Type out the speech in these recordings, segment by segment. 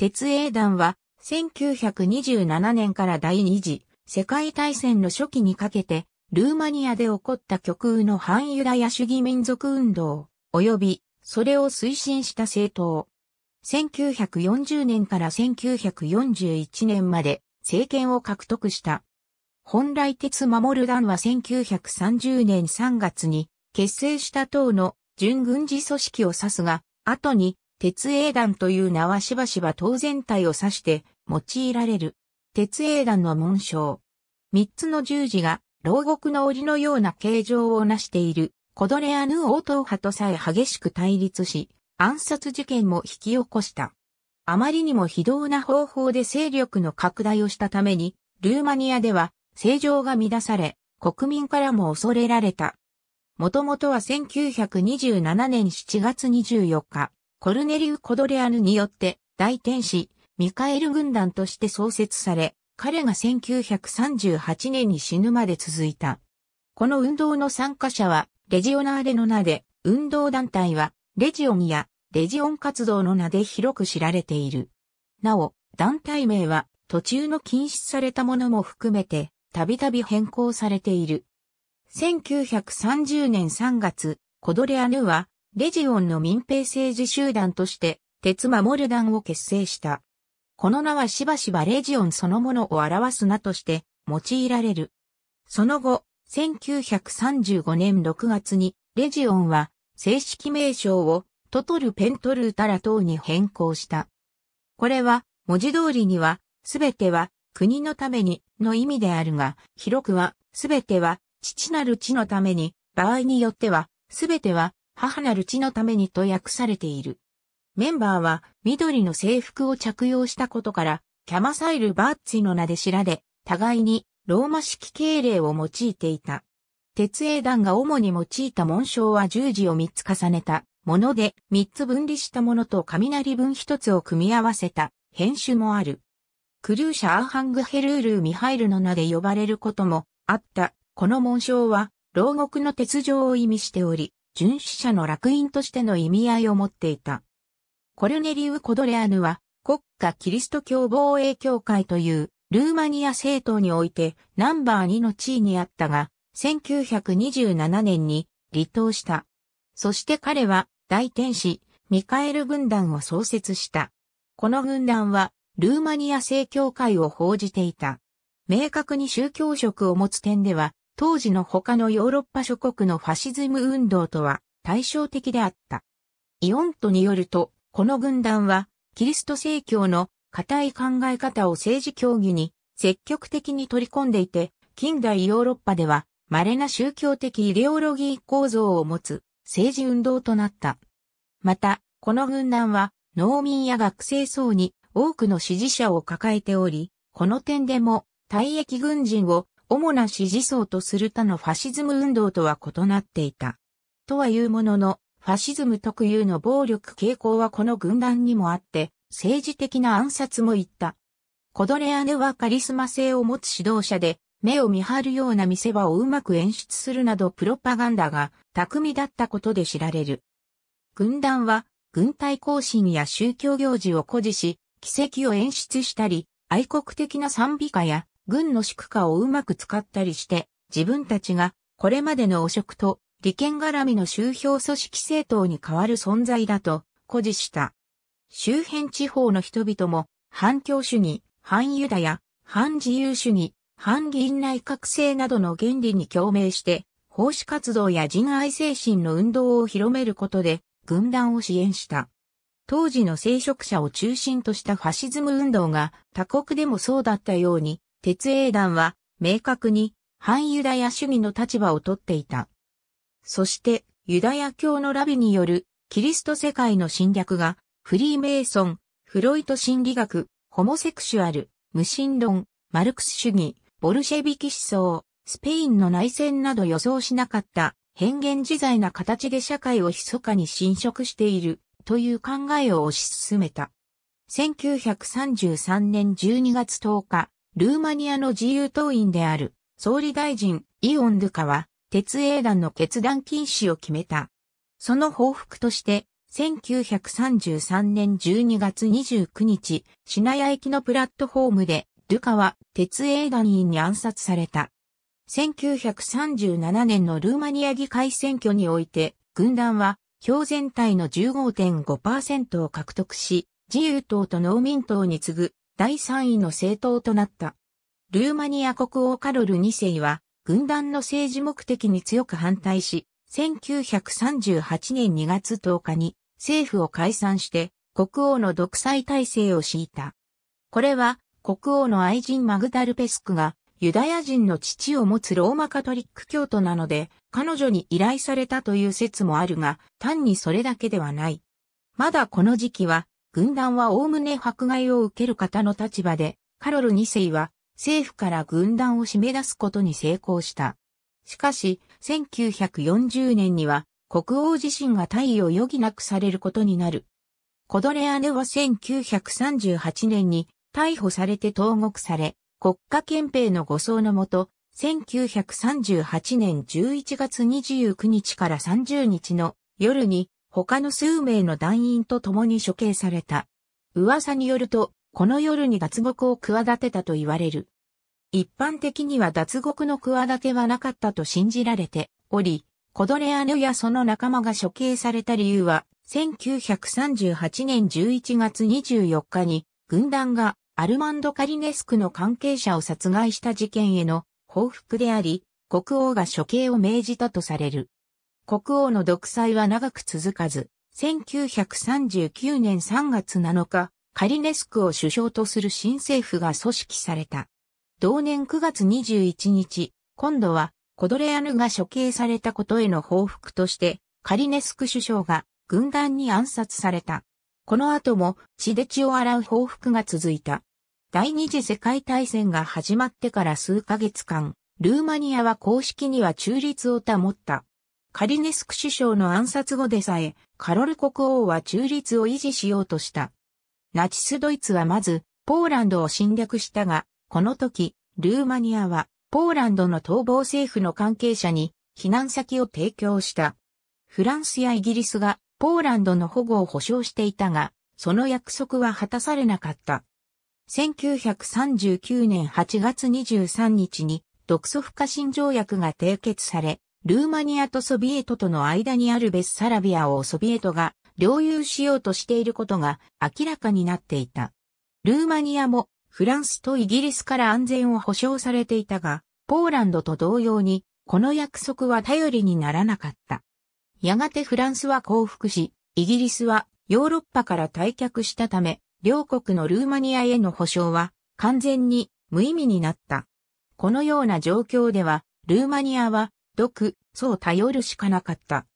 鉄英団は1927年から第二次世界大戦の初期にかけてルーマニアで起こった極右の反ユダヤ主義民族運動及びそれを推進した政党。1940年から1941年まで政権を獲得した。本来鉄守る団は1930年3月に結成した党の準軍事組織を指すが、後に鉄英弾という名はしばしば当然体を指して用いられる。鉄英弾の紋章。三つの十字が牢獄の檻のような形状を成しているコドレアヌ王党派とさえ激しく対立し、暗殺事件も引き起こした。あまりにも非道な方法で勢力の拡大をしたために、ルーマニアでは正常が乱され、国民からも恐れられた。もともとは1927年7月24日、コルネリウ・コドレアヌによって、大天使、ミカエル軍団として創設され、彼が1938年に死ぬまで続いた。この運動の参加者は、レジオナーレの名で、運動団体は、レジオンや、レジオン活動の名で広く知られている。なお、団体名は、途中の禁止されたものも含めて、たびたび変更されている。1930年3月、コドレアヌは、レジオンの民兵政治集団として、鉄守る団を結成した。この名はしばしばレジオンそのものを表す名として用いられる。その後、1935年6月に、レジオンは正式名称をトトル・ペントルータラ等に変更した。これは、文字通りには、すべては国のためにの意味であるが、広くは、すべては父なる地のために、場合によっては、すべては母なる地のためにと訳されている。メンバーは緑の制服を着用したことから、キャマサイル・バッチの名で知られ、互いにローマ式敬礼を用いていた。鉄英団が主に用いた紋章は十字を三つ重ねたもので、三つ分離したものと雷分一つを組み合わせた編集もある。クルーシャ・アーハングヘルールミハイルの名で呼ばれることもあった。この紋章は、牢獄の鉄条を意味しており、巡死者の楽印としての意味合いを持っていた。コルネリウ・コドレアヌは国家キリスト教防衛協会というルーマニア政党においてナンバー2の地位にあったが、1927年に離党した。そして彼は大天使ミカエル軍団を創設した。この軍団はルーマニア正教会を報じていた。明確に宗教色を持つ点では当時の他のヨーロッパ諸国のファシズム運動とは対照的であった。イオントによると、この軍団は、キリスト正教の固い考え方を政治協議に積極的に取り込んでいて、近代ヨーロッパでは稀な宗教的イデオロギー構造を持つ政治運動となった。また、この軍団は農民や学生層に多くの支持者を抱えており、この点でも退役軍人を主な支持層とする他のファシズム運動とは異なっていた。とはいうものの、ファシズム特有の暴力傾向はこの軍団にもあって、政治的な暗殺もいった。コドレアヌはカリスマ性を持つ指導者で、目を見張るような見せ場をうまく演出するなどプロパガンダが巧みだったことで知られる。軍団は、軍隊行進や宗教行事を誇示し、奇跡を演出したり、愛国的な賛美歌や軍の宿下をうまく使ったりして、自分たちがこれまでの汚職と利権絡みの周教組織政党に代わる存在だと誇示した。周辺地方の人々も反共主義、反ユダヤ、反自由主義、反議院内閣制などの原理に共鳴して、奉仕活動や人愛精神の運動を広めることで、軍団を支援した。当時の聖職者を中心としたファシズム運動が他国でもそうだったように、鉄英団は明確に反ユダヤ主義の立場をとっていた。そしてユダヤ教のラビによるキリスト世界の侵略がフリーメイソン、フロイト心理学、ホモセクシュアル、無神論、マルクス主義、ボルシェビキ思想、スペインの内戦など予想しなかった変幻自在な形で社会を密かに侵食しているという考えを推し進めた。1933年12月10日、ルーマニアの自由党員である総理大臣イオン・ドゥカは鉄英団の決断禁止を決めた。その報復として1933年12月29日、シナヤ駅のプラットホームでドゥカは鉄英団員に暗殺された。1937年のルーマニア議会選挙において、軍団は票全体の15.5%を獲得し、自由党と農民党に次ぐ第3位の政党となった。ルーマニア国王カロル2世は、軍団の政治目的に強く反対し、1938年2月10日に政府を解散して国王の独裁体制を敷いた。これは国王の愛人マグダルペスクがユダヤ人の父を持つローマカトリック教徒なので彼女に依頼されたという説もあるが単にそれだけではない。まだこの時期は軍団はおおむね迫害を受ける方の立場で、カロル2世は政府から軍団を締め出すことに成功した。しかし、1940年には国王自身が退位を余儀なくされることになる。コドレアネは1938年に逮捕されて投獄され、国家憲兵の護送のもと、1938年11月29日から30日の夜に他の数名の団員と共に処刑された。噂によると、この夜に脱獄を企てたと言われる。一般的には脱獄の企てはなかったと信じられており、コドレアヌやその仲間が処刑された理由は、1938年11月24日に、軍団がアルマンド・カリネスクの関係者を殺害した事件への報復であり、国王が処刑を命じたとされる。国王の独裁は長く続かず、1939年3月7日、カリネスクを首相とする新政府が組織された。同年9月21日、今度はコドレアヌが処刑されたことへの報復として、カリネスク首相が軍団に暗殺された。この後も血で血を洗う報復が続いた。第二次世界大戦が始まってから数ヶ月間、ルーマニアは公式には中立を保った。カリネスク首相の暗殺後でさえ、カロル国王は中立を維持しようとした。ナチスドイツはまず、ポーランドを侵略したが、この時、ルーマニアは、ポーランドの逃亡政府の関係者に、避難先を提供した。フランスやイギリスが、ポーランドの保護を保障していたが、その約束は果たされなかった。1939年8月23日に、独ソ不可侵条約が締結され、ルーマニアとソビエトとの間にあるベッサラビアをソビエトが領有しようとしていることが明らかになっていた。ルーマニアもフランスとイギリスから安全を保障されていたが、ポーランドと同様にこの約束は頼りにならなかった。やがてフランスは降伏し、イギリスはヨーロッパから退却したため、両国のルーマニアへの保障は完全に無意味になった。このような状況では、ルーマニアは独、そう頼るしかなかった。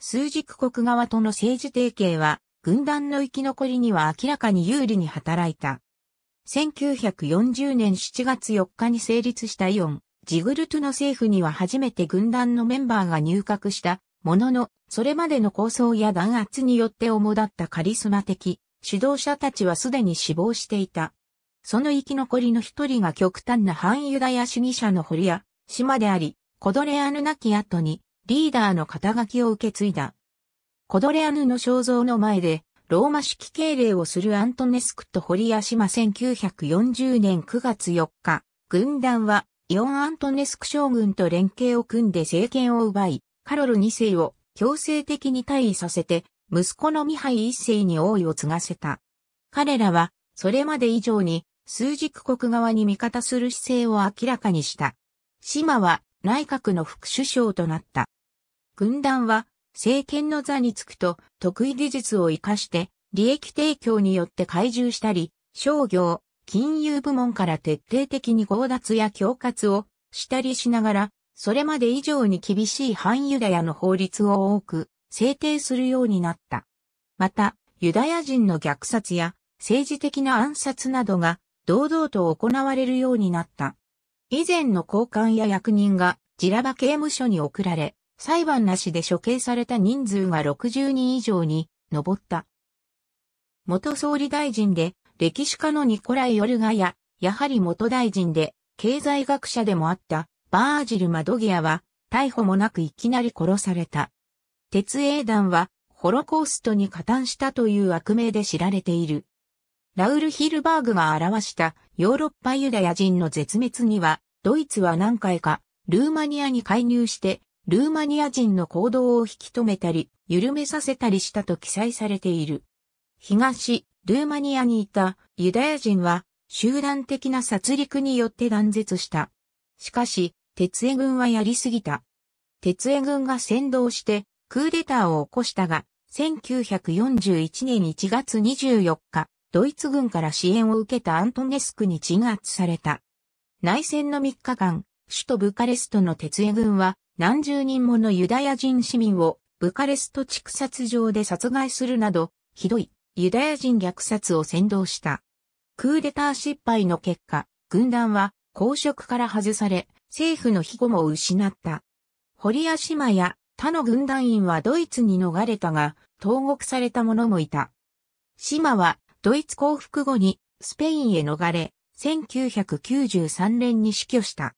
枢軸国側との政治提携は、軍団の生き残りには明らかに有利に働いた。1940年7月4日に成立したイオン、ジグルトゥの政府には初めて軍団のメンバーが入閣したものの、それまでの構想や弾圧によって主だったカリスマ的指導者たちはすでに死亡していた。その生き残りの一人が極端な反ユダヤ主義者の堀屋、島であり、コドレアヌ亡き後にリーダーの肩書きを受け継いだ。コドレアヌの肖像の前でローマ式敬礼をするアントネスクとホアシ島1940年9月4日、軍団はイオン・アントネスク将軍と連携を組んで政権を奪い、カロル2世を強制的に退位させて、息子のミハイ1世に王位を継がせた。彼らは、それまで以上に、数軸国側に味方する姿勢を明らかにした。島は、内閣の副首相となった。軍団は政権の座につくと得意技術を活かして利益提供によって懐柔したり、商業、金融部門から徹底的に強奪や恐喝をしたりしながら、それまで以上に厳しい反ユダヤの法律を多く制定するようになった。また、ユダヤ人の虐殺や政治的な暗殺などが堂々と行われるようになった。以前の交換や役人がジラバ刑務所に送られ、裁判なしで処刑された人数が60人以上に上った。元総理大臣で歴史家のニコライ・ヨルガや、やはり元大臣で経済学者でもあったバージル・マドギアは逮捕もなくいきなり殺された。鉄英団はホロコーストに加担したという悪名で知られている。ラウル・ヒルバーグが表したヨーロッパユダヤ人の絶滅には、ドイツは何回か、ルーマニアに介入して、ルーマニア人の行動を引き止めたり、緩めさせたりしたと記載されている。東、ルーマニアにいたユダヤ人は、集団的な殺戮によって断絶した。しかし、鉄江軍はやりすぎた。鉄江軍が先導して、クーデターを起こしたが、1941年1月24日、ドイツ軍から支援を受けたアントネスクに鎮圧された。内戦の3日間、首都ブカレストの鉄衛軍は何十人ものユダヤ人市民をブカレスト地区殺場で殺害するなど、ひどいユダヤ人虐殺を先導した。クーデター失敗の結果、軍団は公職から外され、政府の庇護も失った。堀屋島や他の軍団員はドイツに逃れたが、投獄された者もいた。島はドイツ降伏後にスペインへ逃れ、1993年に死去した。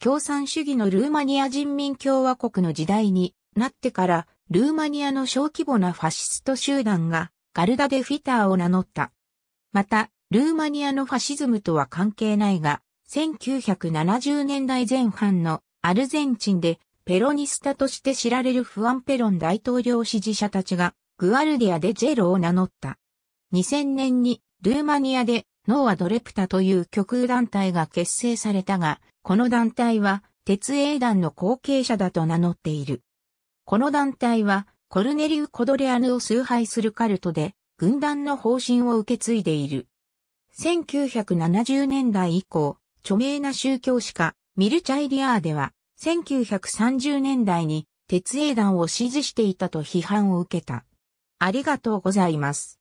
共産主義のルーマニア人民共和国の時代になってから、ルーマニアの小規模なファシスト集団がガルダ・デ・フィターを名乗った。また、ルーマニアのファシズムとは関係ないが、1970年代前半のアルゼンチンでペロニスタとして知られるフアン・ペロン大統領支持者たちがグアルディア・でジェロを名乗った。2000年にルーマニアでノーアドレプタという極右団体が結成されたが、この団体は鉄英団の後継者だと名乗っている。この団体はコルネリウ・コドレアヌを崇拝するカルトで、軍団の方針を受け継いでいる。1970年代以降、著名な宗教史家、ミルチャイリアーでは、1930年代に鉄英団を支持していたと批判を受けた。ありがとうございます。